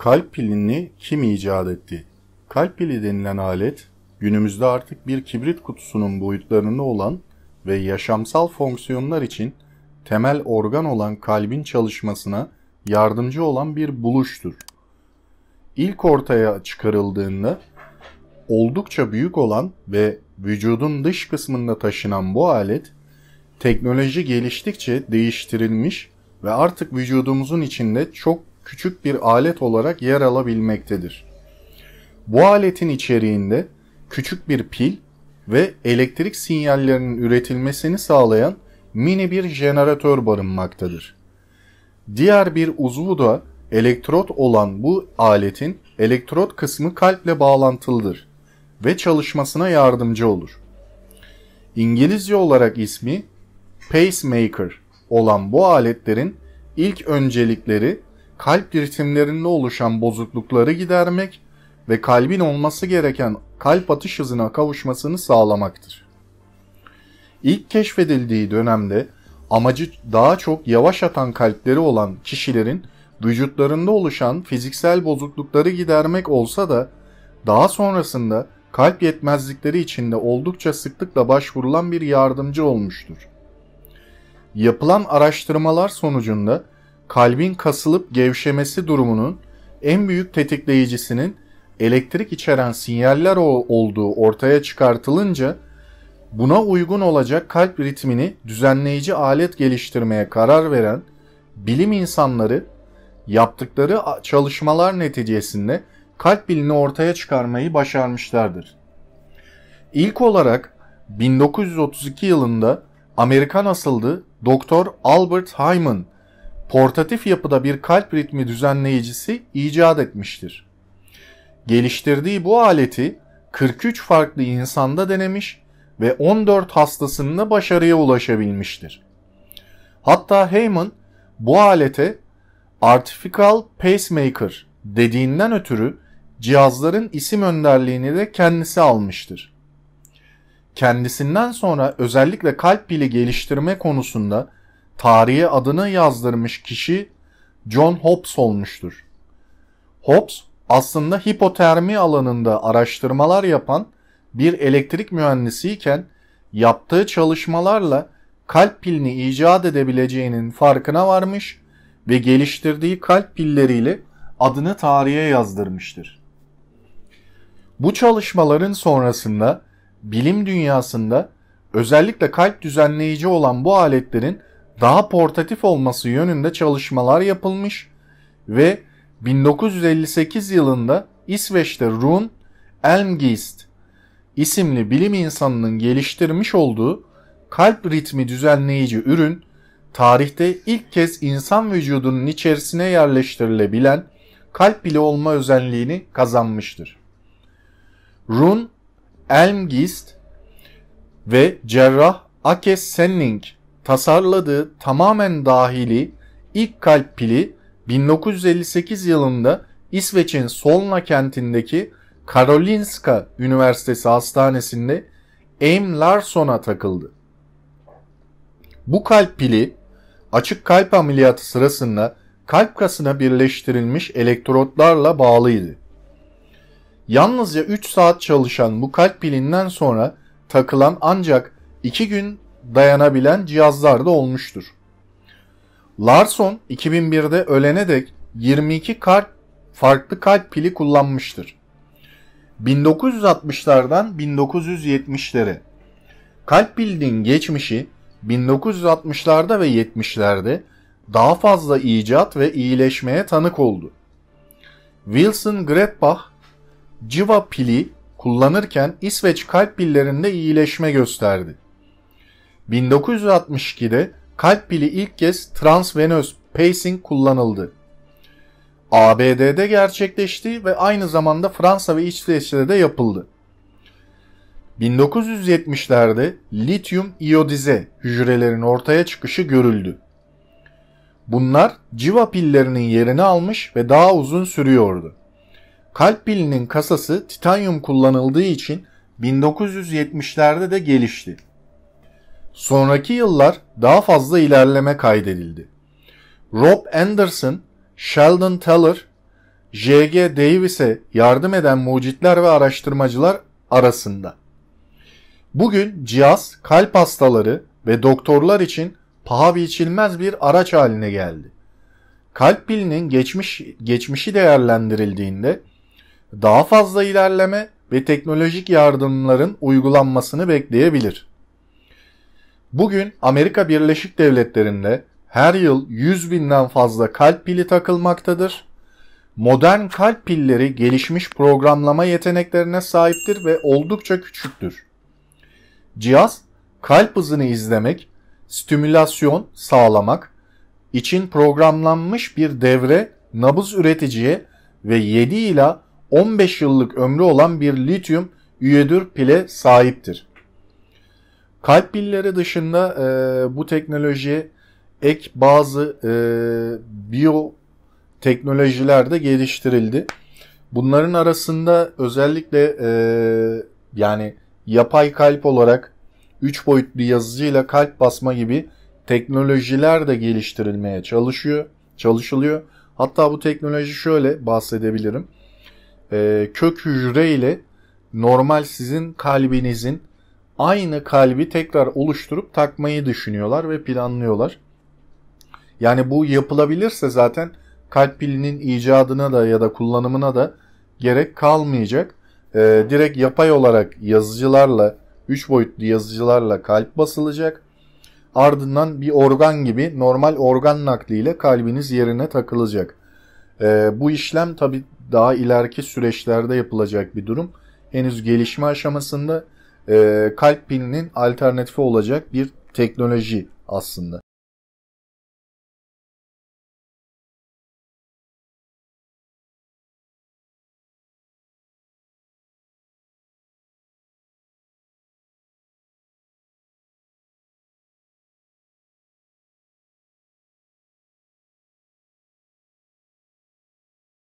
Kalp pilini kim icat etti? Kalp pili denilen alet günümüzde artık bir kibrit kutusunun boyutlarında olan ve yaşamsal fonksiyonlar için temel organ olan kalbin çalışmasına yardımcı olan bir buluştur. İlk ortaya çıkarıldığında oldukça büyük olan ve vücudun dış kısmında taşınan bu alet teknoloji geliştikçe değiştirilmiş ve artık vücudumuzun içinde çok küçük bir alet olarak yer alabilmektedir. Bu aletin içeriğinde küçük bir pil ve elektrik sinyallerinin üretilmesini sağlayan mini bir jeneratör barınmaktadır. Diğer bir uzvu da elektrot olan bu aletin elektrot kısmı kalple bağlantılıdır ve çalışmasına yardımcı olur. İngilizce olarak ismi pacemaker olan bu aletlerin ilk öncelikleri kalp ritimlerinde oluşan bozuklukları gidermek ve kalbin olması gereken kalp atış hızına kavuşmasını sağlamaktır. İlk keşfedildiği dönemde amacı daha çok yavaş atan kalpleri olan kişilerin vücutlarında oluşan fiziksel bozuklukları gidermek olsa da daha sonrasında kalp yetmezlikleri içinde oldukça sıklıkla başvurulan bir yardımcı olmuştur. Yapılan araştırmalar sonucunda kalbin kasılıp gevşemesi durumunun en büyük tetikleyicisinin elektrik içeren sinyaller olduğu ortaya çıkartılınca buna uygun olacak kalp ritmini düzenleyici alet geliştirmeye karar veren bilim insanları yaptıkları çalışmalar neticesinde kalp bilini ortaya çıkarmayı başarmışlardır. İlk olarak 1932 yılında Amerikan asıllı Doktor Albert Hyman portatif yapıda bir kalp ritmi düzenleyicisi icat etmiştir. Geliştirdiği bu aleti 43 farklı insanda denemiş ve 14 hastasında başarıya ulaşabilmiştir. Hatta Heyman bu alete Artificial Pacemaker dediğinden ötürü cihazların isim önderliğini de kendisi almıştır. Kendisinden sonra özellikle kalp pili geliştirme konusunda tarihe adını yazdırmış kişi John Hobbes olmuştur. Hobbes aslında hipotermi alanında araştırmalar yapan bir elektrik mühendisiyken yaptığı çalışmalarla kalp pilini icat edebileceğinin farkına varmış ve geliştirdiği kalp pilleriyle adını tarihe yazdırmıştır. Bu çalışmaların sonrasında bilim dünyasında özellikle kalp düzenleyici olan bu aletlerin daha portatif olması yönünde çalışmalar yapılmış ve 1958 yılında İsveç'te Run Elmgist isimli bilim insanının geliştirmiş olduğu kalp ritmi düzenleyici ürün tarihte ilk kez insan vücudunun içerisine yerleştirilebilen kalp pili olma özelliğini kazanmıştır. Run Elmgist ve cerrah Ake Senning tasarladığı tamamen dahili ilk kalp pili 1958 yılında İsveç'in Solna kentindeki Karolinska Üniversitesi Hastanesi'nde Aim Larson'a takıldı. Bu kalp pili açık kalp ameliyatı sırasında kalp kasına birleştirilmiş elektrotlarla bağlıydı. Yalnızca 3 saat çalışan bu kalp pilinden sonra takılan ancak 2 gün dayanabilen cihazlar da olmuştur. Larson 2001'de ölene dek 22 kalp, farklı kalp pili kullanmıştır. 1960'lardan 1970'lere kalp pilinin geçmişi 1960'larda ve 70'lerde daha fazla icat ve iyileşmeye tanık oldu. Wilson Gretbach civa pili kullanırken İsveç kalp pillerinde iyileşme gösterdi. 1962'de kalp pili ilk kez transvenöz pacing kullanıldı. ABD'de gerçekleşti ve aynı zamanda Fransa ve İsveç'te de yapıldı. 1970'lerde lityum iyodize hücrelerin ortaya çıkışı görüldü. Bunlar civa pillerinin yerini almış ve daha uzun sürüyordu. Kalp pilinin kasası titanyum kullanıldığı için 1970'lerde de gelişti. Sonraki yıllar daha fazla ilerleme kaydedildi. Rob Anderson, Sheldon Teller, J.G. Davis'e yardım eden mucitler ve araştırmacılar arasında. Bugün cihaz kalp hastaları ve doktorlar için paha biçilmez bir araç haline geldi. Kalp bilinin geçmiş, geçmişi değerlendirildiğinde daha fazla ilerleme ve teknolojik yardımların uygulanmasını bekleyebilir. Bugün Amerika Birleşik Devletleri'nde her yıl 100 binden fazla kalp pili takılmaktadır. Modern kalp pilleri gelişmiş programlama yeteneklerine sahiptir ve oldukça küçüktür. Cihaz kalp hızını izlemek, stimülasyon sağlamak için programlanmış bir devre nabız üreticiye ve 7 ila 15 yıllık ömrü olan bir lityum üyedür pile sahiptir. Kalp pilleri dışında e, bu teknoloji ek bazı e, biyo teknolojiler de geliştirildi. Bunların arasında özellikle e, yani yapay kalp olarak 3 boyutlu yazıcıyla kalp basma gibi teknolojiler de geliştirilmeye çalışıyor, çalışılıyor. Hatta bu teknoloji şöyle bahsedebilirim. E, kök hücre ile normal sizin kalbinizin aynı kalbi tekrar oluşturup takmayı düşünüyorlar ve planlıyorlar. Yani bu yapılabilirse zaten kalp pilinin icadına da ya da kullanımına da gerek kalmayacak. Ee, direkt yapay olarak yazıcılarla, 3 boyutlu yazıcılarla kalp basılacak. Ardından bir organ gibi normal organ nakliyle kalbiniz yerine takılacak. Ee, bu işlem tabi daha ileriki süreçlerde yapılacak bir durum. Henüz gelişme aşamasında ee, kalp pilinin alternatifi olacak bir teknoloji aslında.